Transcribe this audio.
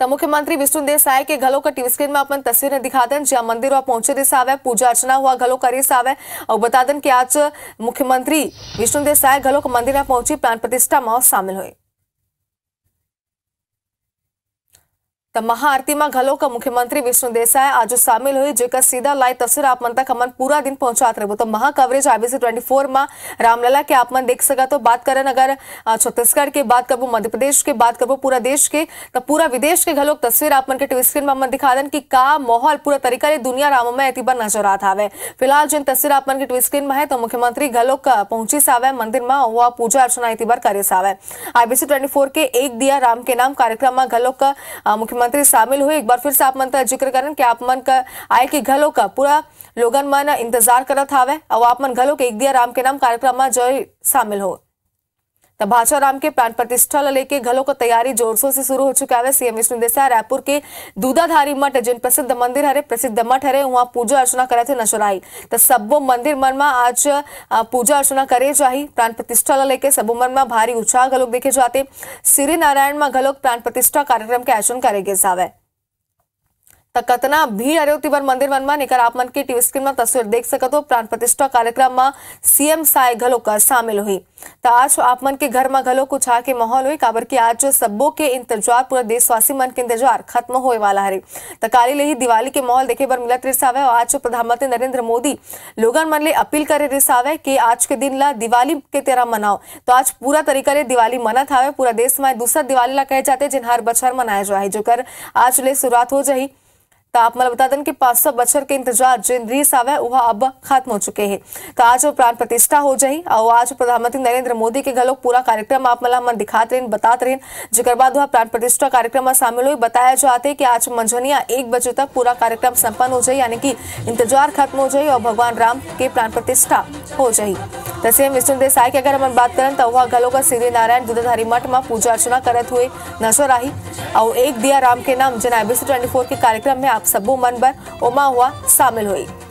तो मुख्यमंत्री विष्णु साय के घलो का टीवी स्क्रीन में अपन तस्वीर दिखा दें जहां मंदिर पहुंचे दिस आवे पूजा अर्चना हुआ घलो करे सावे और बता दें कि आज मुख्यमंत्री विष्णु देसाई घलो मंदिर में पहुंची प्राण प्रतिष्ठा में शामिल हुई महाआरती में घलोक मुख्यमंत्री विष्णु देसाई आज સામેલ हुई જે કે સીધા લાઈવ તસવીર આપ મન તક અમન પૂરા दिन પહોંચાત રહેવું તો મહા કવરેજ ट्वेंटी फोर में रामलला के आप मन देख सका तो बात करें अगर छत्तीसगढ़ के बात करबो मध्य प्रदेश के बात करबो पूरा देश के तो पूरा विदेश के घलोक तस्वीर आप मन के टीवी स्क्रीन में दिखा दें कि का माहौल पूरा तरीका ले दुनिया राम में एतिबा नजर आता है फिलहाल जिन तस्वीर आप मन के टीवी स्क्रीन में है तो मुख्यमंत्री घलोक पहुंची सावे मंदिर में हुआ पूजा अर्चना एतिबार करे सावे आईबीसी ट्वेंटी के एक दिया राम के नाम कार्यक्रम में घलोक मुख्यमंत्री मंत्री शामिल हुए एक बार फिर से आप मन का जिक्र करें कि आप मन का आए के घलो का पूरा लोगन मन इंतजार करत हावे और आप मन घलो के एक दिया राम के नाम कार्यक्रम में जो शामिल हो तो भाषाराम के प्राण प्रतिष्ठा लेके घरों को तैयारी शोर से शुरू हो चुका है सीएम विष्णु देसाई रायपुर के दूधाधारी मठ जिन प्रसिद्ध मंदिर हरे प्रसिद्ध मठ हरे वहां पूजा अर्चना करे थे नजर आई तो सबो मंदिर मन में आज पूजा अर्चना करे जाही प्राण प्रतिष्ठा लेके सबो मन में भारी उत्साह घलोक देखे जाते श्री नारायण में घलोक प्राण प्रतिष्ठा कार्यक्रम के आयोजन करे गए तो कतना भीड़ अरे तिवर मंदिर मन में आप मन की टीवी स्क्रीन में तस्वीर देख सकते हो तो प्राण प्रतिष्ठा कार्यक्रम में सीएम साय घलोक शामिल हुई आज तो आप मन के घर में घलो कुछ आ के माहौल हुई काबर की आज सबो के इंतजार पूरा देशवासी मन के इंतजार खत्म होने वाला हरे तो काली ले ही दिवाली के माहौल देखे पर मिलत रिस आवे और आज प्रधानमंत्री नरेंद्र मोदी लोगन मन ले अपील करे रिस आवे की आज के दिन ला दिवाली के तेरा मनाओ तो आज पूरा तरीका ले दिवाली मनत आवे पूरा देश में दूसरा दिवाली ला कहे जाते जिन हर बछर मनाया जाए जो कर आज ले शुरुआत हो जाए तो आप मतलब बता दें कि पांच सौ बच्चर के इंतजार जिन रीस आवे वह अब खत्म हो चुके हैं तो आज वो प्राण प्रतिष्ठा हो जाई और आज प्रधानमंत्री नरेंद्र मोदी के घर पूरा कार्यक्रम आप मतलब मन दिखाते रहे बताते रहे जिकर बाद वह प्राण प्रतिष्ठा कार्यक्रम में शामिल हुई बताया जाते कि आज मंझनिया एक बजे तक पूरा कार्यक्रम संपन्न हो जाए यानी कि इंतजार खत्म हो जाए और भगवान राम के प्राण प्रतिष्ठा हो जाए तो सीएम विष्णु देसाई की अगर हम बात करें तो वह का सीधे नारायण दुधाधारी मठ में पूजा अर्चना करते हुए नजर आई और एक दिया राम के नाम जनाबी ट्वेंटी के कार्यक्रम में आप सबू मनबर उमा हुआ शामिल हुई